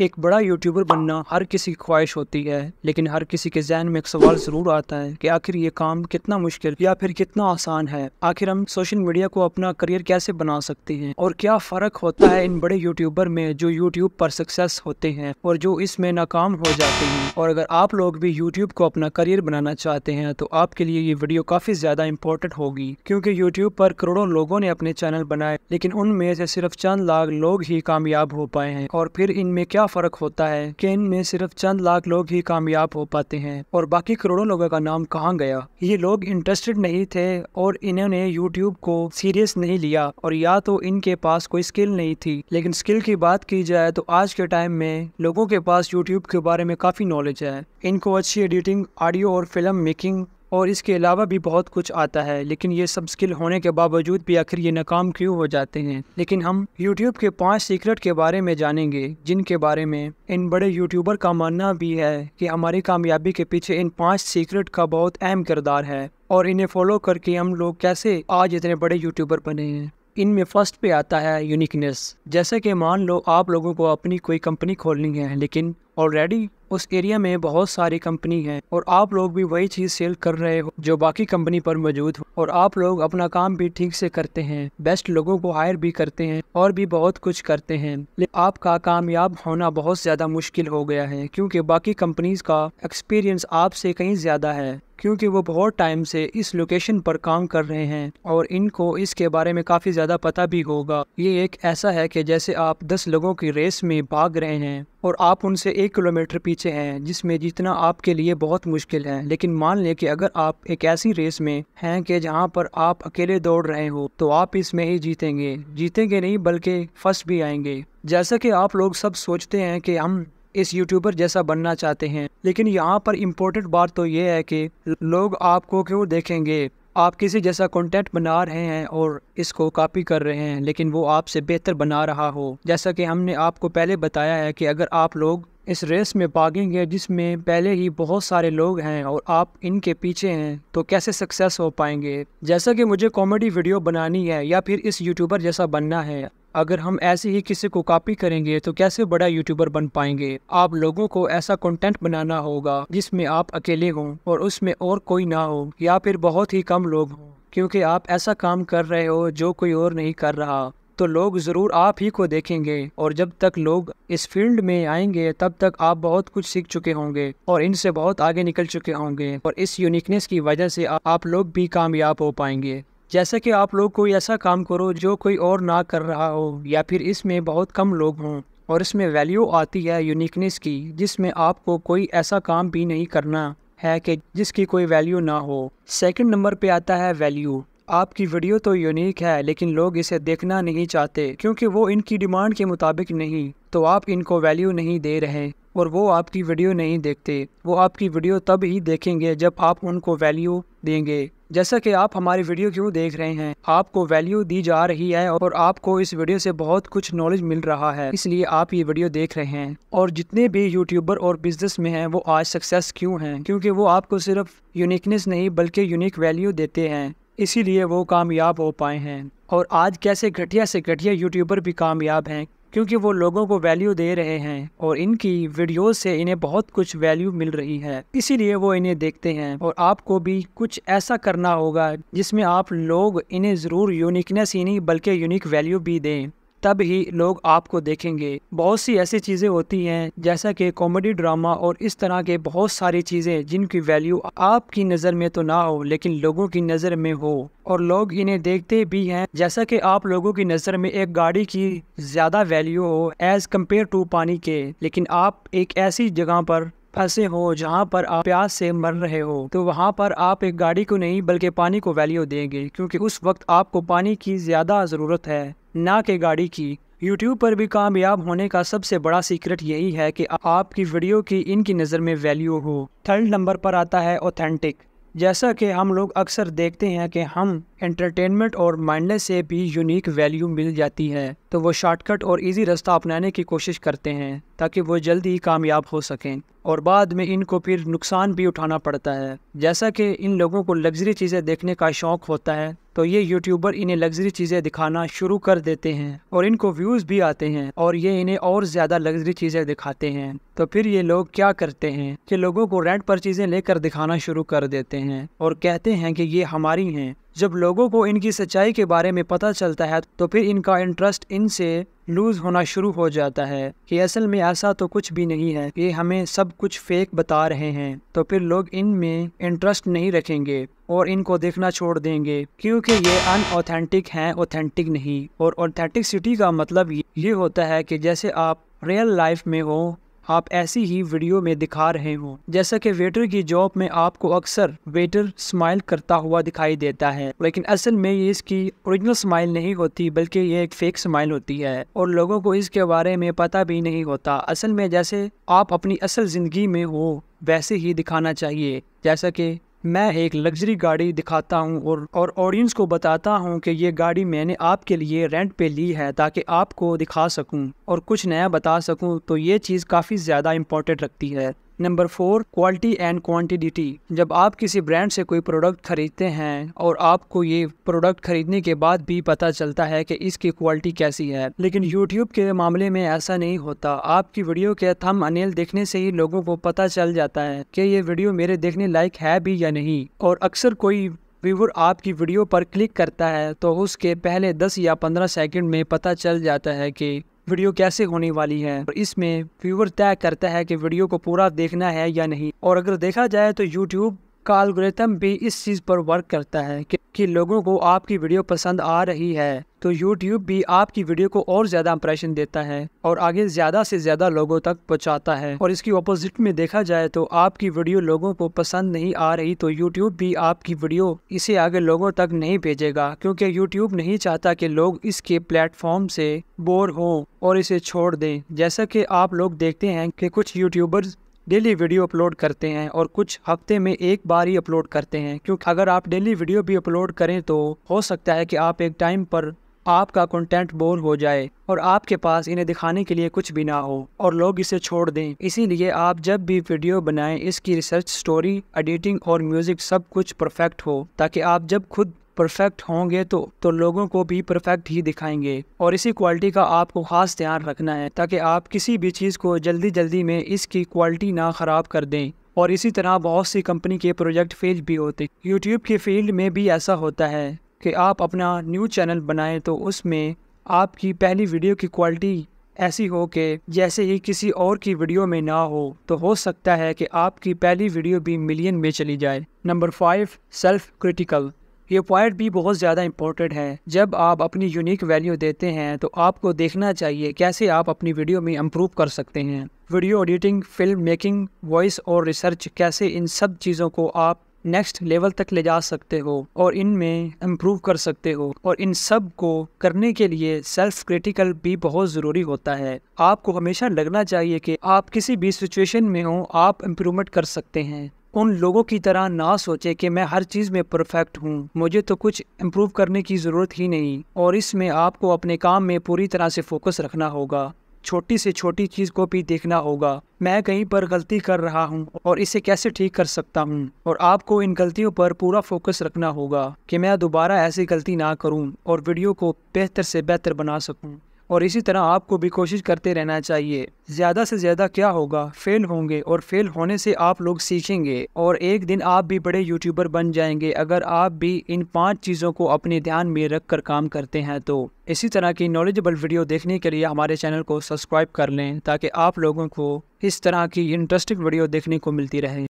एक बड़ा यूट्यूबर बनना हर किसी की ख्वाहिश होती है लेकिन हर किसी के जहन में एक सवाल ज़रूर आता है कि आखिर ये काम कितना मुश्किल या फिर कितना आसान है आखिर हम सोशल मीडिया को अपना करियर कैसे बना सकते हैं और क्या फ़र्क होता है इन बड़े यूट्यूबर में जो यूट्यूब पर सक्सेस होते हैं और जो इसमें नाकाम हो जाते हैं और अगर आप लोग भी यूट्यूब को अपना करियर बनाना चाहते हैं तो आपके लिए ये वीडियो काफ़ी ज़्यादा इंपॉर्टेंट होगी क्योंकि यूट्यूब पर करोड़ों लोगों ने अपने चैनल बनाए लेकिन उनमें से सिर्फ चंद लाख लोग ही कामयाब हो पाए हैं और फिर इनमें क्या क्या फर्क होता है कि इनमें सिर्फ चंद लाख लोग ही कामयाब हो पाते हैं और बाकी करोड़ों लोगों का नाम कहाँ गया ये लोग इंटरेस्टेड नहीं थे और इन्होंने यूट्यूब को सीरियस नहीं लिया और या तो इनके पास कोई स्किल नहीं थी लेकिन स्किल की बात की जाए तो आज के टाइम में लोगों के पास यूट्यूब के बारे में काफी नॉलेज है इनको अच्छी एडिटिंग ऑडियो और फिल्म मेकिंग और इसके अलावा भी बहुत कुछ आता है लेकिन ये सब स्किल होने के बावजूद भी आखिर ये नाकाम क्यों हो जाते हैं लेकिन हम यूट्यूब के पाँच सीक्रेट के बारे में जानेंगे जिनके बारे में इन बड़े यूट्यूबर का मानना भी है कि हमारी कामयाबी के पीछे इन पाँच सीक्रेट का बहुत अहम किरदार है और इन्हें फॉलो करके हम लोग कैसे आज इतने बड़े यूट्यूबर बने हैं इनमें फर्स्ट पे आता है यूनिकनेस जैसे कि मान लो आप लोगों को अपनी कोई कंपनी खोलनी है लेकिन ऑलरेडी उस एरिया में बहुत सारी कंपनी है और आप लोग भी वही चीज़ सेल कर रहे हो जो बाकी कंपनी पर मौजूद हो और आप लोग अपना काम भी ठीक से करते हैं बेस्ट लोगों को हायर भी करते हैं और भी बहुत कुछ करते हैं लेकिन आपका कामयाब होना बहुत ज़्यादा मुश्किल हो गया है क्योंकि बाकी कंपनीज का एक्सपीरियंस आपसे कहीं ज़्यादा है क्योंकि वो बहुत टाइम से इस लोकेशन पर काम कर रहे हैं और इनको इसके बारे में काफ़ी ज़्यादा पता भी होगा ये एक ऐसा है कि जैसे आप दस लोगों की रेस में भाग रहे हैं और आप उनसे एक किलोमीटर पीछे हैं जिसमें जीतना आपके लिए बहुत मुश्किल है लेकिन मान लें कि अगर आप एक ऐसी रेस में हैं कि जहां पर आप अकेले दौड़ रहे हो तो आप इसमें ही जीतेंगे जीतेंगे नहीं बल्कि फर्स्ट भी आएंगे जैसा कि आप लोग सब सोचते हैं कि हम इस यूट्यूबर जैसा बनना चाहते हैं लेकिन यहाँ पर इम्पोर्टेंट बात तो ये है कि लोग आपको क्यों देखेंगे आप किसी जैसा कंटेंट बना रहे हैं और इसको कॉपी कर रहे हैं लेकिन वो आपसे बेहतर बना रहा हो जैसा कि हमने आपको पहले बताया है कि अगर आप लोग इस रेस में भागेंगे जिसमें पहले ही बहुत सारे लोग हैं और आप इनके पीछे हैं तो कैसे सक्सेस हो पाएंगे जैसा कि मुझे कॉमेडी वीडियो बनानी है या फिर इस यूट्यूबर जैसा बनना है अगर हम ऐसे ही किसी को कॉपी करेंगे तो कैसे बड़ा यूट्यूबर बन पाएंगे आप लोगों को ऐसा कंटेंट बनाना होगा जिसमें आप अकेले हों और उसमें और कोई ना हो या फिर बहुत ही कम लोग हों क्योंकि आप ऐसा काम कर रहे हो जो कोई और नहीं कर रहा तो लोग ज़रूर आप ही को देखेंगे और जब तक लोग इस फील्ड में आएंगे तब तक आप बहुत कुछ सीख चुके होंगे और इनसे बहुत आगे निकल चुके होंगे और इस यूनिकनेस की वजह से आप लोग भी कामयाब हो पाएंगे जैसा कि आप लोग कोई ऐसा काम करो जो कोई और ना कर रहा हो या फिर इसमें बहुत कम लोग हों और इसमें वैल्यू आती है यूनिकनेस की जिसमें आपको कोई ऐसा काम भी नहीं करना है कि जिसकी कोई वैल्यू ना हो सेकंड नंबर पे आता है वैल्यू आपकी वीडियो तो यूनिक है लेकिन लोग इसे देखना नहीं चाहते क्योंकि वो इनकी डिमांड के मुताबिक नहीं तो आप इनको वैल्यू नहीं दे रहे और वो आपकी वीडियो नहीं देखते वो आपकी वीडियो तब ही देखेंगे जब आप उनको वैल्यू देंगे जैसा कि आप हमारी वीडियो क्यों देख रहे हैं आपको वैल्यू दी जा रही है और आपको इस वीडियो से बहुत कुछ नॉलेज मिल रहा है इसलिए आप ये वीडियो देख रहे हैं और जितने भी यूट्यूबर और बिजनेस में हैं वो आज सक्सेस क्यों हैं क्योंकि वो आपको सिर्फ यूनिकनेस नहीं बल्कि यूनिक वैल्यू देते हैं इसीलिए वो कामयाब हो पाए हैं और आज कैसे घटिया से घटिया यूट्यूबर भी कामयाब हैं क्योंकि वो लोगों को वैल्यू दे रहे हैं और इनकी वीडियोस से इन्हें बहुत कुछ वैल्यू मिल रही है इसीलिए वो इन्हें देखते हैं और आपको भी कुछ ऐसा करना होगा जिसमें आप लोग इन्हें ज़रूर यूनिकनेस ही नहीं बल्कि यूनिक वैल्यू भी दें तब ही लोग आपको देखेंगे बहुत सी ऐसी चीज़ें होती हैं जैसा कि कॉमेडी ड्रामा और इस तरह के बहुत सारी चीज़ें जिनकी वैल्यू आपकी नज़र में तो ना हो लेकिन लोगों की नज़र में हो और लोग इन्हें देखते भी हैं जैसा कि आप लोगों की नज़र में एक गाड़ी की ज़्यादा वैल्यू हो एज़ कम्पेयर टू पानी के लेकिन आप एक ऐसी जगह पर फंसे हो जहाँ पर आप प्यास से मर रहे हो तो वहाँ पर आप एक गाड़ी को नहीं बल्कि पानी को वैल्यू देंगे क्योंकि उस वक्त आपको पानी की ज़्यादा ज़रूरत है ना कि गाड़ी की YouTube पर भी कामयाब होने का सबसे बड़ा सीक्रेट यही है कि आपकी वीडियो की इनकी नज़र में वैल्यू हो थर्ड नंबर पर आता है ऑथेंटिक जैसा कि हम लोग अक्सर देखते हैं कि हम एंटरटेनमेंट और माइंडनेस से भी यूनिक वैल्यू मिल जाती है तो वो शॉर्टकट और इजी रास्ता अपनाने की कोशिश करते हैं ताकि वो जल्दी ही कामयाब हो सकें और बाद में इनको फिर नुकसान भी उठाना पड़ता है जैसा कि इन लोगों को लग्जरी चीज़ें देखने का शौक़ होता है तो ये यूट्यूबर इन्हें लग्जरी चीज़ें दिखाना शुरू कर देते हैं और इनको व्यूज़ भी आते हैं और ये इन्हें और ज़्यादा लग्जरी चीज़ें दिखाते हैं तो फिर ये लोग क्या करते हैं कि लोगों को रेंट पर चीज़ें लेकर दिखाना शुरू कर देते हैं और कहते हैं कि ये हमारी हैं जब लोगों को इनकी सच्चाई के बारे में पता चलता है तो फिर इनका इंटरेस्ट इनसे लूज होना शुरू हो जाता है कि असल में ऐसा तो कुछ भी नहीं है ये हमें सब कुछ फेक बता रहे हैं तो फिर लोग इनमें इंटरेस्ट नहीं रखेंगे और इनको देखना छोड़ देंगे क्योंकि ये अनऑथेंटिक हैं ऑथेंटिक नहीं और सिटी का मतलब ये होता है कि जैसे आप रियल लाइफ में हो आप ऐसी ही वीडियो में दिखा रहे हो जैसा कि वेटर की जॉब में आपको अक्सर वेटर स्माइल करता हुआ दिखाई देता है लेकिन असल में ये इसकी ओरिजिनल स्माइल नहीं होती बल्कि ये एक फेक स्माइल होती है और लोगों को इसके बारे में पता भी नहीं होता असल में जैसे आप अपनी असल ज़िंदगी में हो वैसे ही दिखाना चाहिए जैसा कि मैं एक लग्जरी गाड़ी दिखाता हूँ और और ऑडियंस को बताता हूँ कि ये गाड़ी मैंने आपके लिए रेंट पे ली है ताकि आपको दिखा सकूँ और कुछ नया बता सकूँ तो ये चीज़ काफ़ी ज़्यादा इम्पोर्टेंट रखती है number four quality and quantity जब आप किसी ब्रांड से कोई प्रोडक्ट खरीदते हैं और आपको ये प्रोडक्ट खरीदने के बाद भी पता चलता है कि इसकी क्वालिटी कैसी है लेकिन यूट्यूब के मामले में ऐसा नहीं होता आपकी वीडियो के थम अनिल देखने से ही लोगों को पता चल जाता है कि ये वीडियो मेरे देखने लायक है भी या नहीं और अक्सर कोई व्यूवर आपकी वीडियो पर क्लिक करता है तो उसके पहले 10 या 15 सेकंड में पता चल जाता है कि वीडियो कैसे होने वाली है और इसमें व्यूअर तय करता है कि वीडियो को पूरा देखना है या नहीं और अगर देखा जाए तो यूट्यूब का भी इस चीज़ पर वर्क करता है कि, कि लोगों को आपकी वीडियो पसंद आ रही है तो YouTube भी आपकी वीडियो को और ज़्यादा इंप्रेशन देता है और आगे ज़्यादा से ज़्यादा लोगों तक पहुँचाता है और इसकी अपोजिट में देखा जाए तो आपकी वीडियो लोगों को पसंद नहीं आ रही तो यूट्यूब भी आपकी वीडियो इसे आगे लोगों तक नहीं भेजेगा क्योंकि यूट्यूब नहीं चाहता कि लोग इसके प्लेटफॉर्म से बोर हों और इसे छोड़ दें जैसा कि आप लोग देखते हैं कि कुछ यूट्यूबर्स डेली वीडियो अपलोड करते हैं और कुछ हफ्ते में एक बार ही अपलोड करते हैं क्योंकि अगर आप डेली वीडियो भी अपलोड करें तो हो सकता है कि आप एक टाइम पर आपका कंटेंट बोर हो जाए और आपके पास इन्हें दिखाने के लिए कुछ भी ना हो और लोग इसे छोड़ दें इसीलिए आप जब भी वीडियो बनाएं इसकी रिसर्च स्टोरी एडिटिंग और म्यूज़िक सब कुछ परफेक्ट हो ताकि आप जब खुद परफेक्ट होंगे तो तो लोगों को भी परफेक्ट ही दिखाएंगे और इसी क्वालिटी का आपको खास ध्यान रखना है ताकि आप किसी भी चीज़ को जल्दी जल्दी में इसकी क्वालिटी ना ख़राब कर दें और इसी तरह बहुत सी कंपनी के प्रोजेक्ट फेल भी होते यूट्यूब के फील्ड में भी ऐसा होता है कि आप अपना न्यू चैनल बनाएं तो उसमें आपकी पहली वीडियो की क्वालिटी ऐसी हो कि जैसे ही किसी और की वीडियो में ना हो तो हो सकता है कि आपकी पहली वीडियो भी मिलियन में चली जाए नंबर फाइव सेल्फ क्रिटिकल ये पॉइंट भी बहुत ज़्यादा इंपॉर्टेंट है जब आप अपनी यूनिक वैल्यू देते हैं तो आपको देखना चाहिए कैसे आप अपनी वीडियो में इम्प्रूव कर सकते हैं video editing film making voice और रिसर्च कैसे इन सब चीज़ों को आप नेक्स्ट लेवल तक ले जा सकते हो और इनमें इम्प्रूव कर सकते हो और इन सब को करने के लिए सेल्फ क्रिटिकल भी बहुत ज़रूरी होता है आपको हमेशा लगना चाहिए कि आप किसी भी सिचुएशन में हो आप इम्प्रूवमेंट कर सकते हैं उन लोगों की तरह ना सोचे कि मैं हर चीज़ में परफेक्ट हूँ मुझे तो कुछ इम्प्रूव करने की ज़रूरत ही नहीं और इसमें आपको अपने काम में पूरी तरह से फोकस रखना होगा छोटी से छोटी चीज़ को भी देखना होगा मैं कहीं पर गलती कर रहा हूँ और इसे कैसे ठीक कर सकता हूँ और आपको इन गलतियों पर पूरा फोकस रखना होगा कि मैं दोबारा ऐसी गलती ना करूँ और वीडियो को बेहतर से बेहतर बना सकूँ और इसी तरह आपको भी कोशिश करते रहना चाहिए ज़्यादा से ज़्यादा क्या होगा फेल होंगे और फेल होने से आप लोग सीखेंगे और एक दिन आप भी बड़े यूट्यूबर बन जाएंगे अगर आप भी इन पांच चीज़ों को अपने ध्यान में रख कर काम करते हैं तो इसी तरह की नॉलेजेबल वीडियो देखने के लिए हमारे चैनल को सब्सक्राइब कर लें ताकि आप लोगों को इस तरह की इंटरेस्टिंग वीडियो देखने को मिलती रहे